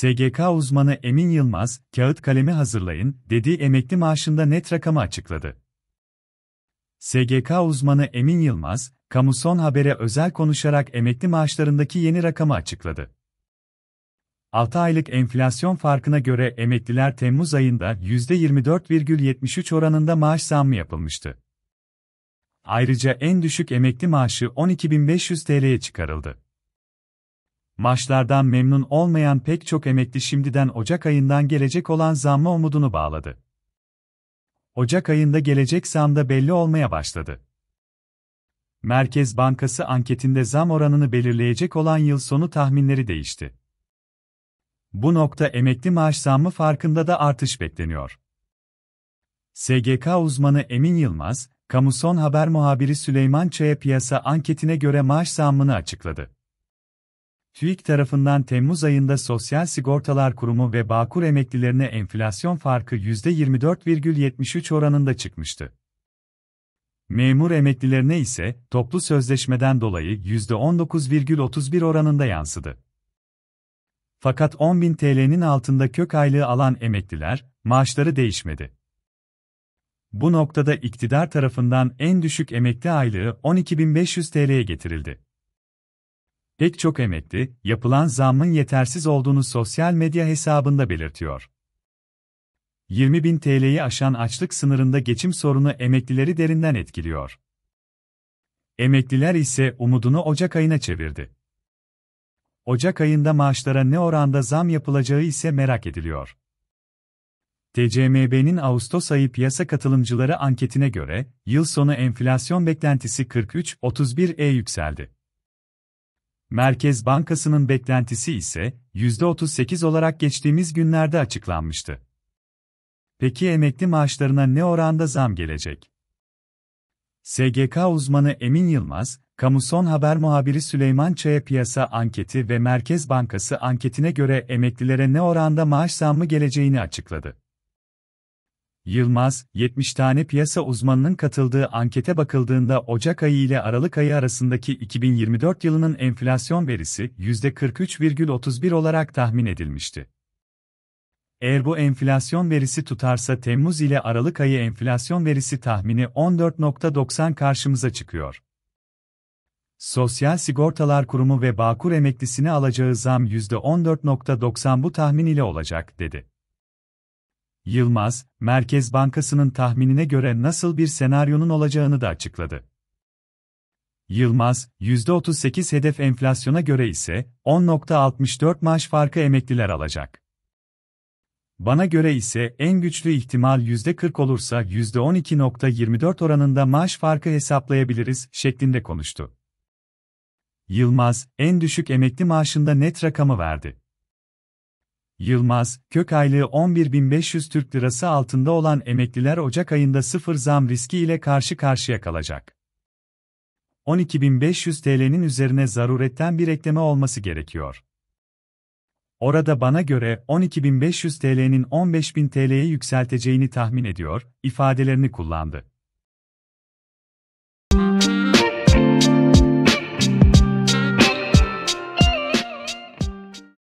SGK uzmanı Emin Yılmaz, kağıt kalemi hazırlayın, dediği emekli maaşında net rakamı açıkladı. SGK uzmanı Emin Yılmaz, Kamuson Haber'e özel konuşarak emekli maaşlarındaki yeni rakamı açıkladı. 6 aylık enflasyon farkına göre emekliler Temmuz ayında %24,73 oranında maaş zammı yapılmıştı. Ayrıca en düşük emekli maaşı 12.500 TL'ye çıkarıldı maaşlardan memnun olmayan pek çok emekli şimdiden Ocak ayından gelecek olan zamma umudunu bağladı. Ocak ayında gelecek zam da belli olmaya başladı. Merkez Bankası anketinde zam oranını belirleyecek olan yıl sonu tahminleri değişti. Bu nokta emekli maaş zammı farkında da artış bekleniyor. SGK uzmanı Emin Yılmaz, Kamuson Haber muhabiri Süleyman Çaya piyasa anketine göre maaş zammını açıkladı. TÜİK tarafından Temmuz ayında Sosyal Sigortalar Kurumu ve Bağkur emeklilerine enflasyon farkı %24,73 oranında çıkmıştı. Memur emeklilerine ise toplu sözleşmeden dolayı %19,31 oranında yansıdı. Fakat 10.000 TL'nin altında kök aylığı alan emekliler, maaşları değişmedi. Bu noktada iktidar tarafından en düşük emekli aylığı 12.500 TL'ye getirildi pek çok emekli, yapılan zammın yetersiz olduğunu sosyal medya hesabında belirtiyor. 20 bin TL'yi aşan açlık sınırında geçim sorunu emeklileri derinden etkiliyor. Emekliler ise umudunu Ocak ayına çevirdi. Ocak ayında maaşlara ne oranda zam yapılacağı ise merak ediliyor. TCMB'nin Ağustos ayı piyasa katılımcıları anketine göre, yıl sonu enflasyon beklentisi 43-31'e yükseldi. Merkez Bankası'nın beklentisi ise %38 olarak geçtiğimiz günlerde açıklanmıştı. Peki emekli maaşlarına ne oranda zam gelecek? SGK uzmanı Emin Yılmaz, Kamuson haber muhabiri Süleyman Çaya piyasa anketi ve Merkez Bankası anketine göre emeklilere ne oranda maaş zammı geleceğini açıkladı. Yılmaz, 70 tane piyasa uzmanının katıldığı ankete bakıldığında Ocak ayı ile Aralık ayı arasındaki 2024 yılının enflasyon verisi %43,31 olarak tahmin edilmişti. Eğer bu enflasyon verisi tutarsa Temmuz ile Aralık ayı enflasyon verisi tahmini 14.90 karşımıza çıkıyor. Sosyal Sigortalar Kurumu ve Bağkur emeklisine alacağı zam %14.90 bu tahmin ile olacak, dedi. Yılmaz, Merkez Bankası'nın tahminine göre nasıl bir senaryonun olacağını da açıkladı. Yılmaz, %38 hedef enflasyona göre ise 10.64 maaş farkı emekliler alacak. Bana göre ise en güçlü ihtimal %40 olursa %12.24 oranında maaş farkı hesaplayabiliriz şeklinde konuştu. Yılmaz, en düşük emekli maaşında net rakamı verdi. Yılmaz, kök aylığı 11.500 Türk Lirası altında olan emekliler Ocak ayında sıfır zam riski ile karşı karşıya kalacak. 12.500 TL'nin üzerine zaruretten bir ekleme olması gerekiyor. Orada bana göre 12.500 TL'nin 15.000 TL'ye yükselteceğini tahmin ediyor, ifadelerini kullandı.